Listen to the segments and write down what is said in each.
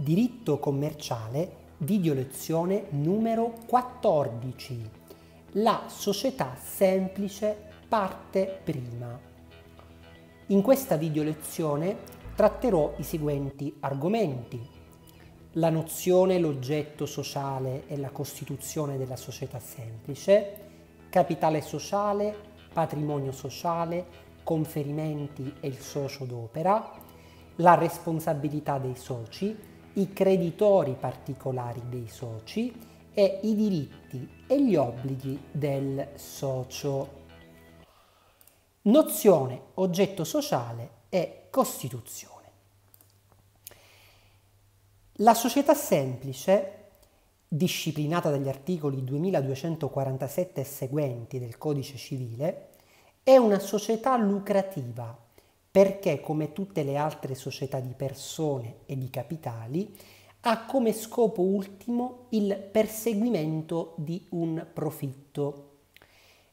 Diritto commerciale, video lezione numero 14. La società semplice, parte prima. In questa video lezione tratterò i seguenti argomenti. La nozione, l'oggetto sociale e la costituzione della società semplice, capitale sociale, patrimonio sociale, conferimenti e il socio d'opera, la responsabilità dei soci, i creditori particolari dei soci e i diritti e gli obblighi del socio. Nozione, oggetto sociale e costituzione. La società semplice disciplinata dagli articoli 2247 e seguenti del Codice civile, è una società lucrativa perché come tutte le altre società di persone e di capitali ha come scopo ultimo il perseguimento di un profitto.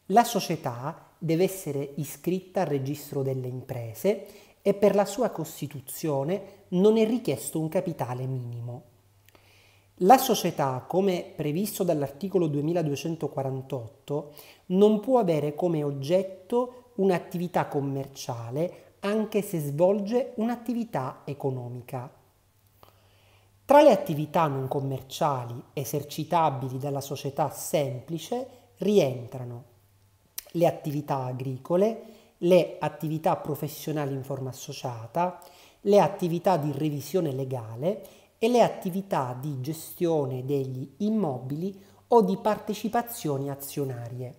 La società deve essere iscritta al registro delle imprese e per la sua costituzione non è richiesto un capitale minimo. La società, come previsto dall'articolo 2248, non può avere come oggetto un'attività commerciale anche se svolge un'attività economica. Tra le attività non commerciali esercitabili dalla società semplice rientrano le attività agricole, le attività professionali in forma associata, le attività di revisione legale e le attività di gestione degli immobili o di partecipazioni azionarie.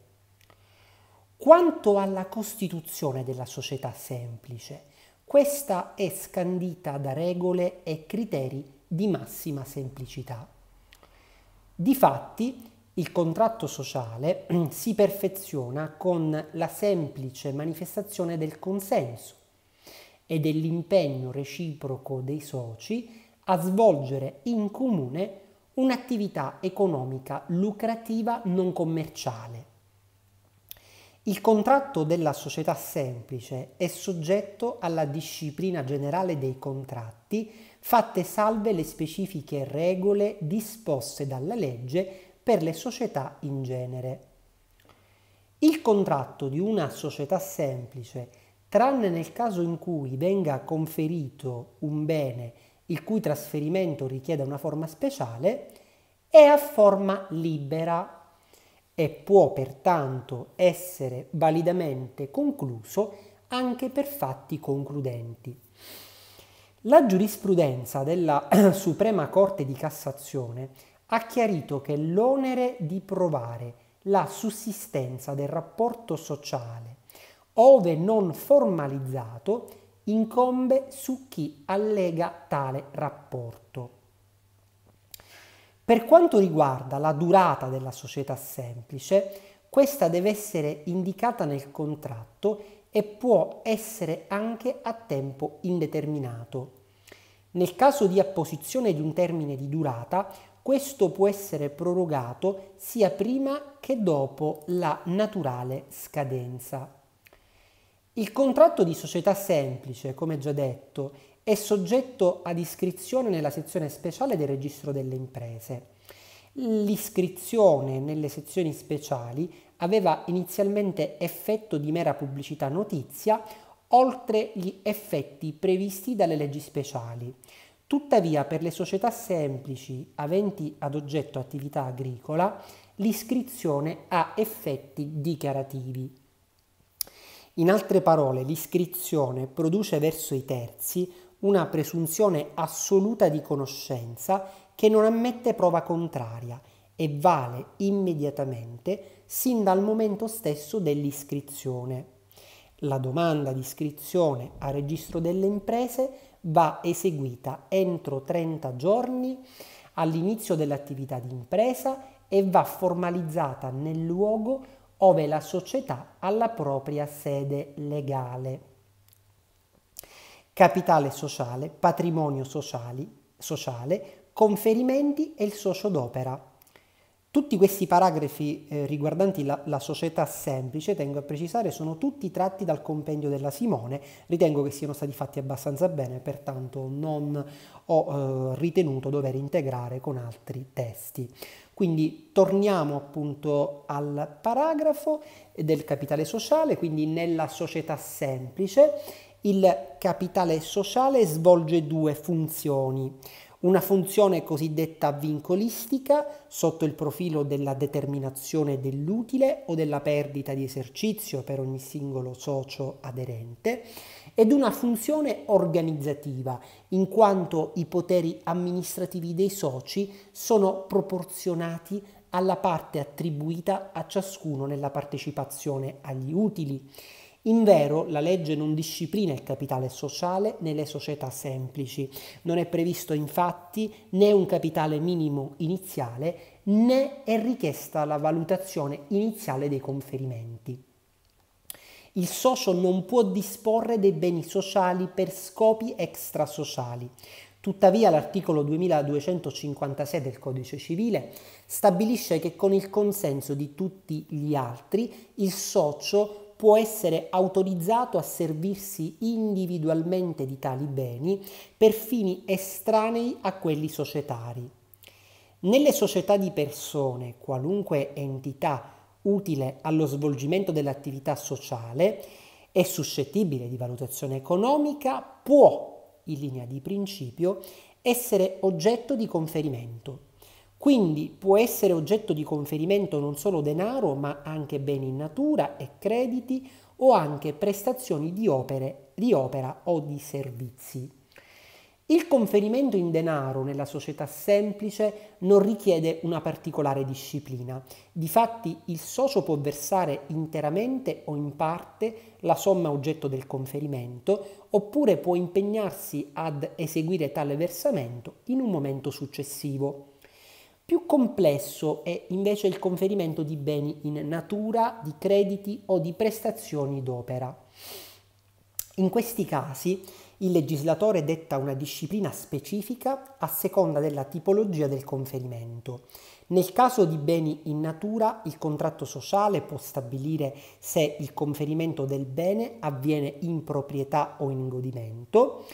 Quanto alla costituzione della società semplice, questa è scandita da regole e criteri di massima semplicità. Difatti, il contratto sociale si perfeziona con la semplice manifestazione del consenso e dell'impegno reciproco dei soci a svolgere in comune un'attività economica lucrativa non commerciale il contratto della società semplice è soggetto alla disciplina generale dei contratti, fatte salve le specifiche regole disposte dalla legge per le società in genere. Il contratto di una società semplice, tranne nel caso in cui venga conferito un bene il cui trasferimento richieda una forma speciale, è a forma libera e può pertanto essere validamente concluso anche per fatti concludenti. La giurisprudenza della Suprema Corte di Cassazione ha chiarito che l'onere di provare la sussistenza del rapporto sociale, ove non formalizzato, incombe su chi allega tale rapporto. Per quanto riguarda la durata della società semplice, questa deve essere indicata nel contratto e può essere anche a tempo indeterminato. Nel caso di apposizione di un termine di durata, questo può essere prorogato sia prima che dopo la naturale scadenza. Il contratto di società semplice, come già detto, è soggetto ad iscrizione nella sezione speciale del registro delle imprese. L'iscrizione nelle sezioni speciali aveva inizialmente effetto di mera pubblicità notizia oltre gli effetti previsti dalle leggi speciali. Tuttavia per le società semplici aventi ad oggetto attività agricola l'iscrizione ha effetti dichiarativi. In altre parole l'iscrizione produce verso i terzi una presunzione assoluta di conoscenza che non ammette prova contraria e vale immediatamente sin dal momento stesso dell'iscrizione. La domanda di iscrizione a registro delle imprese va eseguita entro 30 giorni all'inizio dell'attività di impresa e va formalizzata nel luogo ove la società ha la propria sede legale capitale sociale, patrimonio sociali, sociale, conferimenti e il socio d'opera. Tutti questi paragrafi eh, riguardanti la, la, società semplice, tengo a precisare, sono tutti tratti dal compendio della Simone, ritengo che siano stati fatti abbastanza bene, pertanto non ho eh, ritenuto dover integrare con altri testi. Quindi torniamo appunto al paragrafo del capitale sociale, quindi nella società semplice il capitale sociale svolge due funzioni. Una funzione cosiddetta vincolistica sotto il profilo della determinazione dell'utile o della perdita di esercizio per ogni singolo socio aderente ed una funzione organizzativa in quanto i poteri amministrativi dei soci sono proporzionati alla parte attribuita a ciascuno nella partecipazione agli utili. In vero, la legge non disciplina il capitale sociale nelle società semplici. Non è previsto infatti né un capitale minimo iniziale né è richiesta la valutazione iniziale dei conferimenti. Il socio non può disporre dei beni sociali per scopi extrasociali. Tuttavia l'articolo 2256 del Codice Civile stabilisce che con il consenso di tutti gli altri il socio può essere autorizzato a servirsi individualmente di tali beni per fini estranei a quelli societari. Nelle società di persone, qualunque entità utile allo svolgimento dell'attività sociale è suscettibile di valutazione economica, può, in linea di principio, essere oggetto di conferimento quindi può essere oggetto di conferimento non solo denaro, ma anche beni in natura e crediti o anche prestazioni di, opere, di opera o di servizi. Il conferimento in denaro nella società semplice non richiede una particolare disciplina. Difatti il socio può versare interamente o in parte la somma oggetto del conferimento oppure può impegnarsi ad eseguire tale versamento in un momento successivo. Più complesso è invece il conferimento di beni in natura, di crediti o di prestazioni d'opera. In questi casi il legislatore detta una disciplina specifica a seconda della tipologia del conferimento. Nel caso di beni in natura, il contratto sociale può stabilire se il conferimento del bene avviene in proprietà o in godimento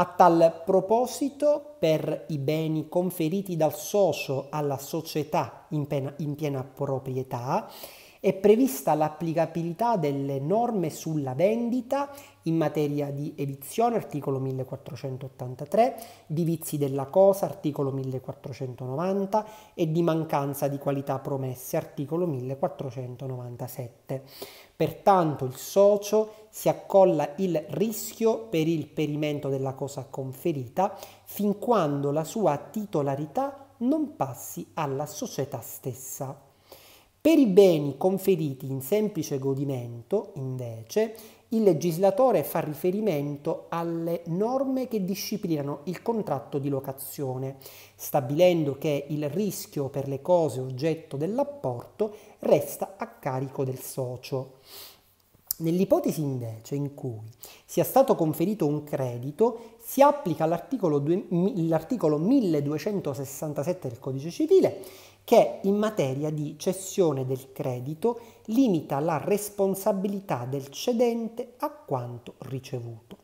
a tal proposito, per i beni conferiti dal socio alla società in, pena, in piena proprietà, è prevista l'applicabilità delle norme sulla vendita in materia di edizione, articolo 1483, di vizi della cosa, articolo 1490 e di mancanza di qualità promesse, articolo 1497. Pertanto il socio si accolla il rischio per il perimento della cosa conferita fin quando la sua titolarità non passi alla società stessa. Per i beni conferiti in semplice godimento, invece, il legislatore fa riferimento alle norme che disciplinano il contratto di locazione, stabilendo che il rischio per le cose oggetto dell'apporto resta a carico del socio. Nell'ipotesi invece in cui sia stato conferito un credito, si applica l'articolo 1267 del Codice Civile che in materia di cessione del credito limita la responsabilità del cedente a quanto ricevuto.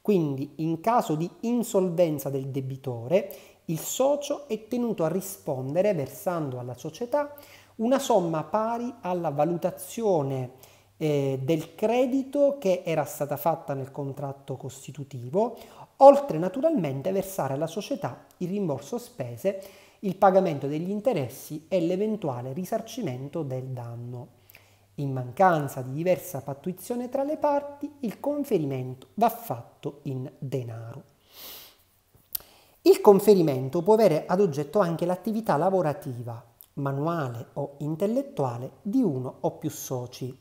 Quindi in caso di insolvenza del debitore, il socio è tenuto a rispondere versando alla società una somma pari alla valutazione eh, del credito che era stata fatta nel contratto costitutivo, oltre naturalmente a versare alla società il rimborso spese il pagamento degli interessi e l'eventuale risarcimento del danno. In mancanza di diversa pattuizione tra le parti, il conferimento va fatto in denaro. Il conferimento può avere ad oggetto anche l'attività lavorativa, manuale o intellettuale di uno o più soci.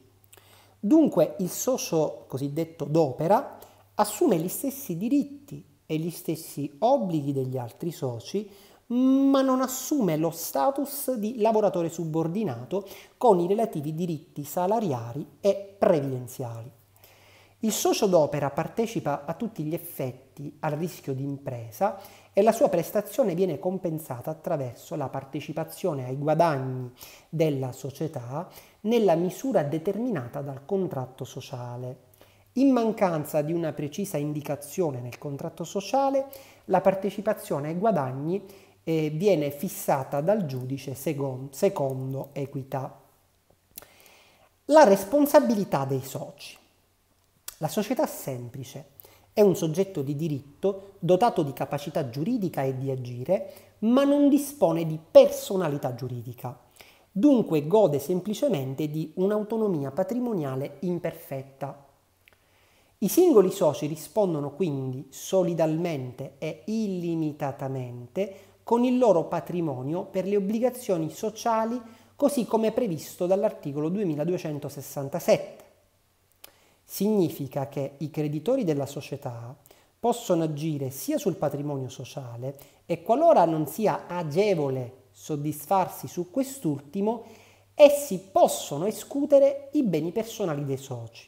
Dunque il socio cosiddetto d'opera assume gli stessi diritti e gli stessi obblighi degli altri soci ma non assume lo status di lavoratore subordinato con i relativi diritti salariali e previdenziali. Il socio d'opera partecipa a tutti gli effetti al rischio di impresa e la sua prestazione viene compensata attraverso la partecipazione ai guadagni della società nella misura determinata dal contratto sociale. In mancanza di una precisa indicazione nel contratto sociale, la partecipazione ai guadagni eh, viene fissata dal giudice secondo, secondo equità. La responsabilità dei soci. La società semplice è un soggetto di diritto dotato di capacità giuridica e di agire, ma non dispone di personalità giuridica. Dunque gode semplicemente di un'autonomia patrimoniale imperfetta. I singoli soci rispondono quindi solidalmente e illimitatamente con il loro patrimonio per le obbligazioni sociali così come previsto dall'articolo 2267. Significa che i creditori della società possono agire sia sul patrimonio sociale e qualora non sia agevole soddisfarsi su quest'ultimo, essi possono escutere i beni personali dei soci.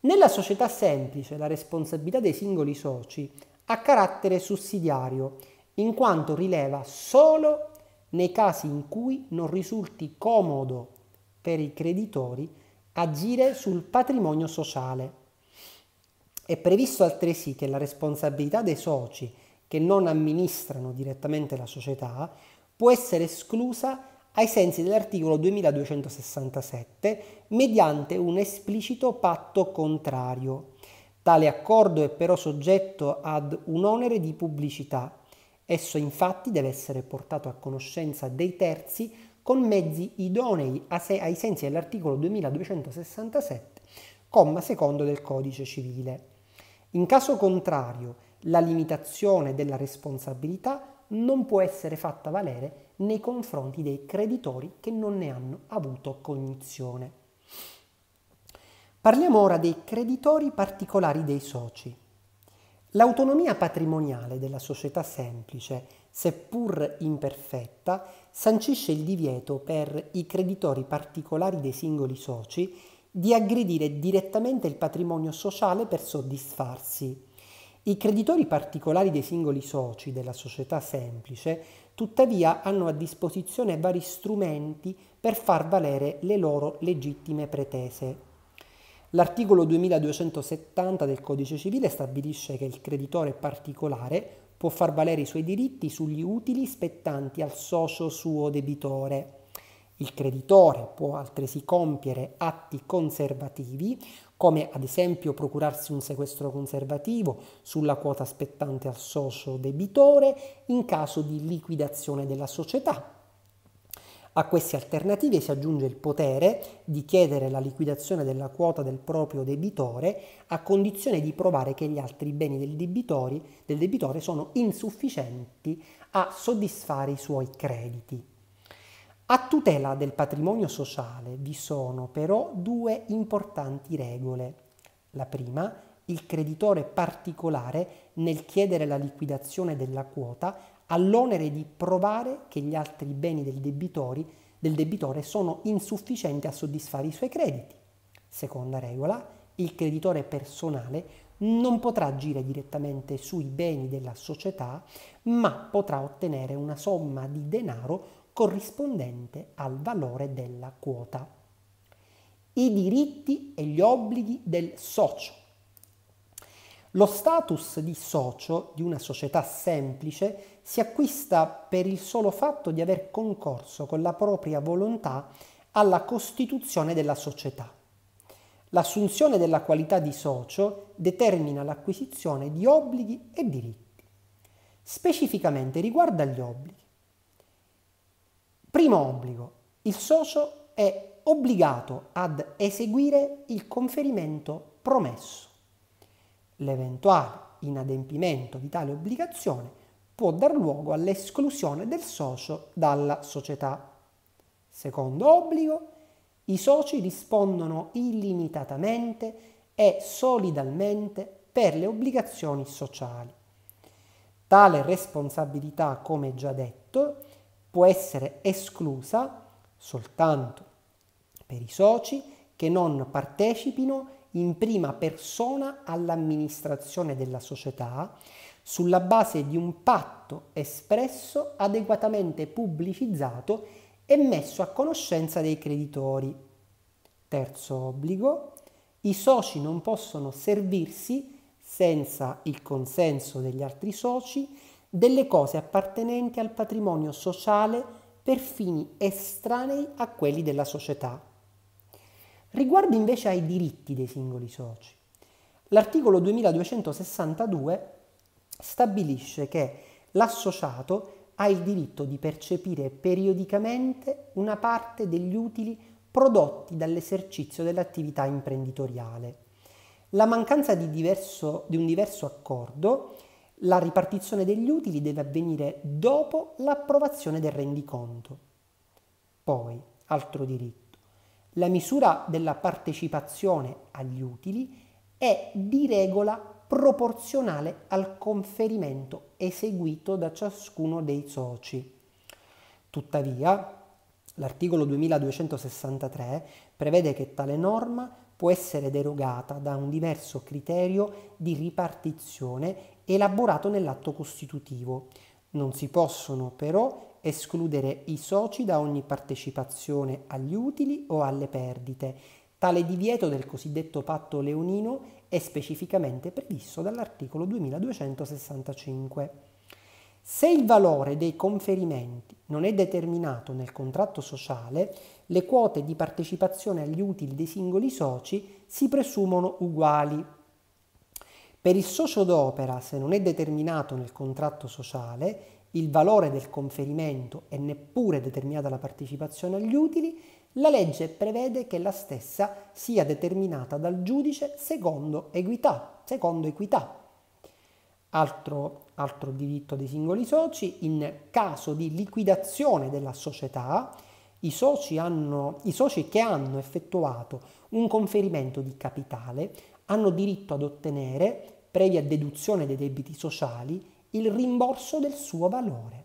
Nella società semplice la responsabilità dei singoli soci ha carattere sussidiario in quanto rileva solo nei casi in cui non risulti comodo per i creditori agire sul patrimonio sociale. È previsto altresì che la responsabilità dei soci che non amministrano direttamente la società può essere esclusa ai sensi dell'articolo 2267 mediante un esplicito patto contrario. Tale accordo è però soggetto ad un onere di pubblicità Esso infatti deve essere portato a conoscenza dei terzi con mezzi idonei ai sensi dell'articolo 2267, comma secondo del Codice civile. In caso contrario, la limitazione della responsabilità non può essere fatta valere nei confronti dei creditori che non ne hanno avuto cognizione. Parliamo ora dei creditori particolari dei soci. L'autonomia patrimoniale della società semplice, seppur imperfetta, sancisce il divieto per i creditori particolari dei singoli soci di aggredire direttamente il patrimonio sociale per soddisfarsi. I creditori particolari dei singoli soci della società semplice, tuttavia, hanno a disposizione vari strumenti per far valere le loro legittime pretese. L'articolo 2270 del Codice civile stabilisce che il creditore particolare può far valere i suoi diritti sugli utili spettanti al socio suo debitore. Il creditore può altresì compiere atti conservativi, come ad esempio procurarsi un sequestro conservativo sulla quota spettante al socio debitore in caso di liquidazione della società a queste alternative si aggiunge il potere di chiedere la liquidazione della quota del proprio debitore a condizione di provare che gli altri beni del, debitori, del debitore sono insufficienti a soddisfare i suoi crediti. A tutela del patrimonio sociale vi sono però due importanti regole. La prima, il creditore particolare nel chiedere la liquidazione della quota all'onere di provare che gli altri beni del, del debitore sono insufficienti a soddisfare i suoi crediti. Seconda regola, il creditore personale non potrà agire direttamente sui beni della società, ma potrà ottenere una somma di denaro corrispondente al valore della quota. I diritti e gli obblighi del socio. Lo status di socio di una società semplice si acquista per il solo fatto di aver concorso con la propria volontà alla costituzione della società. L'assunzione della qualità di socio determina l'acquisizione di obblighi e diritti. Specificamente riguarda gli obblighi. Primo obbligo. Il socio è obbligato ad eseguire il conferimento promesso. L'eventuale inadempimento di tale obbligazione può dar luogo all'esclusione del socio dalla società. Secondo obbligo, i soci rispondono illimitatamente e solidalmente per le obbligazioni sociali. Tale responsabilità, come già detto, può essere esclusa soltanto per i soci che non partecipino a in prima persona all'amministrazione della società sulla base di un patto espresso adeguatamente pubblicizzato e messo a conoscenza dei creditori. Terzo obbligo, i soci non possono servirsi senza il consenso degli altri soci delle cose appartenenti al patrimonio sociale per fini estranei a quelli della società Riguardo invece ai diritti dei singoli soci, l'articolo 2262 stabilisce che l'associato ha il diritto di percepire periodicamente una parte degli utili prodotti dall'esercizio dell'attività imprenditoriale. La mancanza di, diverso, di, un diverso accordo, la ripartizione degli utili deve avvenire dopo l'approvazione del rendiconto. Poi, altro diritto la misura della partecipazione agli utili è di regola proporzionale al conferimento eseguito da ciascuno dei soci. Tuttavia, l'articolo 2263 prevede che tale norma può essere derogata da un diverso criterio di ripartizione elaborato nell'atto costitutivo non si possono però escludere i soci da ogni partecipazione agli utili o alle perdite. Tale divieto del cosiddetto patto leonino è specificamente previsto dall'articolo 2265. Se il valore dei conferimenti non è determinato nel contratto sociale, le quote di partecipazione agli utili dei singoli soci si presumono uguali per il socio d'opera, se non è determinato nel contratto sociale, il valore del conferimento e neppure determinata la partecipazione agli utili, la legge prevede che la stessa sia determinata dal giudice secondo equità. Secondo equità. Altro, altro diritto dei singoli soci, in caso di liquidazione della società, i soci, hanno, i soci che hanno effettuato un conferimento di capitale hanno diritto ad ottenere previa deduzione dei debiti sociali, il rimborso del suo valore.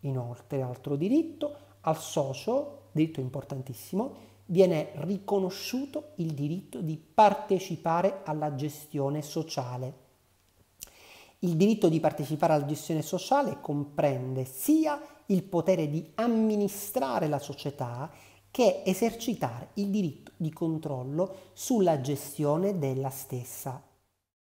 Inoltre, altro diritto, al socio, diritto importantissimo, viene riconosciuto il diritto di partecipare alla gestione sociale. Il diritto di partecipare alla gestione sociale comprende sia il potere di amministrare la società che esercitare il diritto di controllo sulla gestione della stessa.